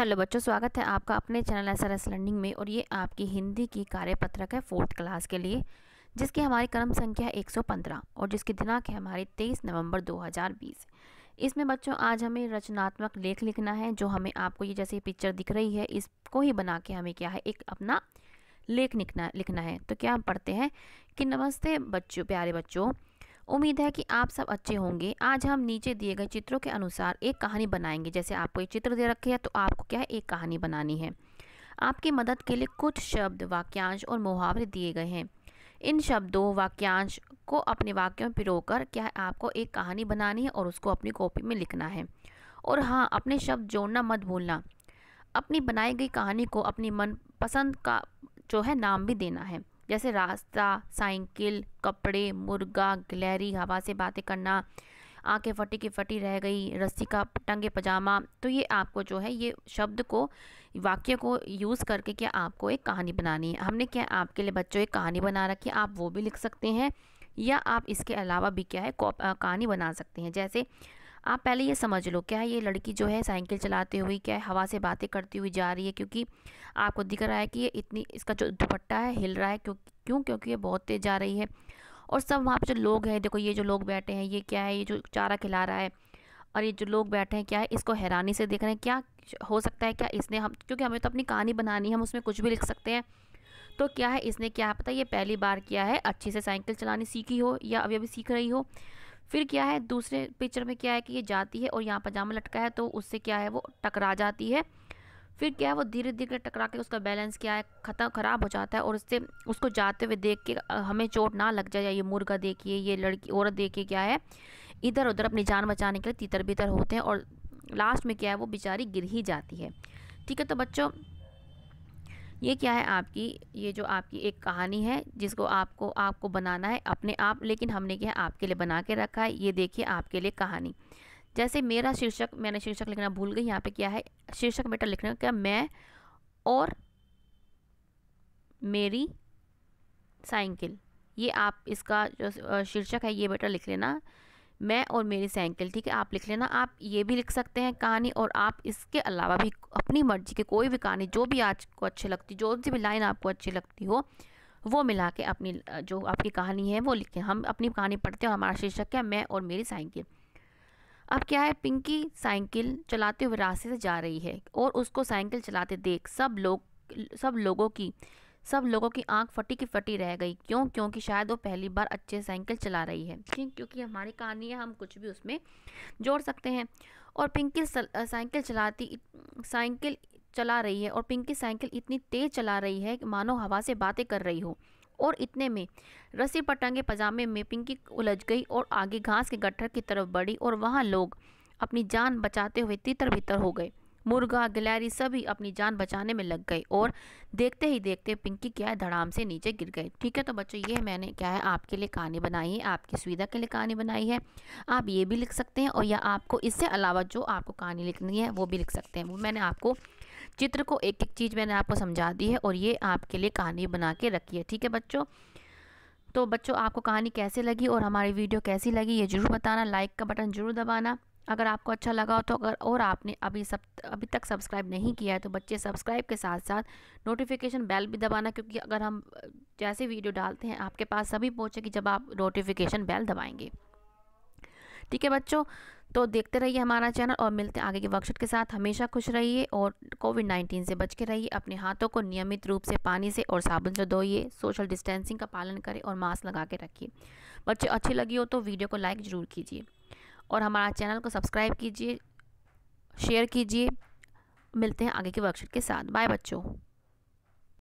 hello बच्चों स्वागत है आपका अपने channel S R S learning में और ये आपकी हिंदी की कार्यपत्रक है फोर्थ क्लास के लिए जिसकी हमारी क्रम संख्या है 115 और जिसकी दिनांक है हमारी 23 नवंबर 2020 इसमें बच्चों आज हमें रचनात्मक लेख लिखना है जो हमें आपको ये जैसे पिक्चर दिख रही है इसको ही बना के हमें क्या है एक अपना लेख लिखना लिखना है तो क्या हम पढ़ते हैं कि नमस्ते बच्चों प्यारे बच्चों उम्मीद है कि आप सब अच्छे होंगे आज हम नीचे दिए गए चित्रों के अनुसार एक कहानी बनाएंगे जैसे आपको एक चित्र दे रखे है तो आपको क्या है एक कहानी बनानी है आपकी मदद के लिए कुछ शब्द वाक्यांश और मुहावरे दिए गए हैं इन शब्दों वाक्यांश को अपने वाक्यों में पिरो कर क्या है आपको एक कहानी बनानी है और उसको अपनी कॉपी में लिखना है और हाँ अपने शब्द जोड़ना मत भूलना अपनी बनाई गई कहानी को अपनी मनपसंद का जो है नाम भी देना है जैसे रास्ता साइकिल कपड़े मुर्गा गलहरी हवा से बातें करना आंखें फटी की फटी रह गई रस्सी का टंगे पजामा तो ये आपको जो है ये शब्द को वाक्य को यूज़ करके क्या आपको एक कहानी बनानी है हमने क्या आपके लिए बच्चों एक कहानी बना रखी है आप वो भी लिख सकते हैं या आप इसके अलावा भी क्या है कहानी बना सकते हैं जैसे आप पहले ये समझ लो क्या ये लड़की जो है साइकिल चलाते हुए क्या है हवा से बातें करती हुई जा रही है क्योंकि आपको दिख रहा है कि ये इतनी इसका जो दुपट्टा है हिल रहा है क्यों क्यों क्योंकि ये बहुत तेज़ जा रही है और सब वहाँ पर जो लोग हैं देखो ये जो लोग बैठे हैं ये क्या है ये जो चारा खिला रहा है और ये जो लोग बैठे हैं क्या है इसको हैरानी से देख रहे हैं क्या हो सकता है क्या इसने हम क्योंकि हमें तो अपनी कहानी बनानी है हम उसमें कुछ भी लिख सकते हैं तो क्या है इसने क्या पता ये पहली बार किया है अच्छे से साइकिल चलानी सीखी हो या अभी अभी सीख रही हो फिर क्या है दूसरे पिक्चर में क्या है कि ये जाती है और यहाँ पजामा लटका है तो उससे क्या है वो टकरा जाती है फिर क्या है वो धीरे धीरे टकरा के उसका बैलेंस क्या है खत्म ख़राब हो जाता है और उससे उसको जाते हुए देख के हमें चोट ना लग जाए ये मुर्गा देखिए ये लड़की औरत देखिए क्या है इधर उधर अपनी जान बचाने के लिए तितर बितर होते हैं और लास्ट में क्या है वो बेचारी गिर ही जाती है ठीक है तो बच्चों ये क्या है आपकी ये जो आपकी एक कहानी है जिसको आपको आपको बनाना है अपने आप लेकिन हमने क्या है आपके लिए बना के रखा है ये देखिए आपके लिए कहानी जैसे मेरा शीर्षक मैंने शीर्षक लिखना भूल गई यहाँ पे क्या है शीर्षक बेटा लिखना क्या मैं और मेरी साइकिल ये आप इसका जो शीर्षक है ये बेटा लिख लेना मैं और मेरी साइकिल ठीक है आप लिख लेना आप ये भी लिख सकते हैं कहानी और आप इसके अलावा भी अपनी मर्जी की कोई भी कहानी जो भी आपको अच्छी लगती जो भी लाइन आपको अच्छी लगती हो वो मिला के अपनी जो आपकी कहानी है वो लिखें हम अपनी कहानी पढ़ते हैं हमारा शीर्षक क्या मैं और मेरी साइकिल अब क्या है पिंकी साइकिल चलाते हुए रास्ते से जा रही है और उसको साइकिल चलाते देख सब लोग सब लोगों की सब लोगों की आंख फटी की फटी रह गई क्यों क्योंकि शायद वो पहली बार अच्छे साइकिल चला रही है क्योंकि हमारी कहानी है हम कुछ भी उसमें जोड़ सकते हैं और पिंकी साइकिल चलाती साइकिल चला रही है और पिंकी साइकिल इतनी तेज़ चला रही है कि मानो हवा से बातें कर रही हो और इतने में रस्सी पर टंगे पजामे में पिंकी उलझ गई और आगे घास के गट्ठर की तरफ बढ़ी और वहाँ लोग अपनी जान बचाते हुए तितर बितर हो गए मुर्गा गिलहरी सभी अपनी जान बचाने में लग गए और देखते ही देखते पिंकी क्या है धड़ाम से नीचे गिर गए ठीक है तो बच्चों ये मैंने क्या है आपके लिए कहानी बनाई है आपकी सुविधा के लिए कहानी बनाई है आप ये भी लिख सकते हैं और या आपको इससे अलावा जो आपको कहानी लिखनी है वो भी लिख सकते हैं वो मैंने आपको चित्र को एक एक चीज़ मैंने आपको समझा दी है और ये आपके लिए कहानी बना के रखी है ठीक है बच्चों तो बच्चों आपको कहानी कैसे लगी और हमारी वीडियो कैसी लगी ये ज़रूर बताना लाइक का बटन ज़रूर दबाना अगर आपको अच्छा लगा हो तो अगर और आपने अभी सब अभी तक सब्सक्राइब नहीं किया है तो बच्चे सब्सक्राइब के साथ साथ नोटिफिकेशन बेल भी दबाना क्योंकि अगर हम जैसे वीडियो डालते हैं आपके पास सभी पहुँचेगी जब आप नोटिफिकेशन बेल दबाएंगे ठीक है बच्चों तो देखते रहिए हमारा चैनल और मिलते हैं आगे की वर्कशीट के साथ हमेशा खुश रहिए और कोविड नाइन्टीन से बच के रहिए अपने हाथों को नियमित रूप से पानी से और साबुन से धोइए सोशल डिस्टेंसिंग का पालन करें और मास्क लगा के रखिए बच्चे अच्छी लगी हो तो वीडियो को लाइक ज़रूर कीजिए और हमारा चैनल को सब्सक्राइब कीजिए शेयर कीजिए मिलते हैं आगे की वर्कशीट के साथ बाय बच्चों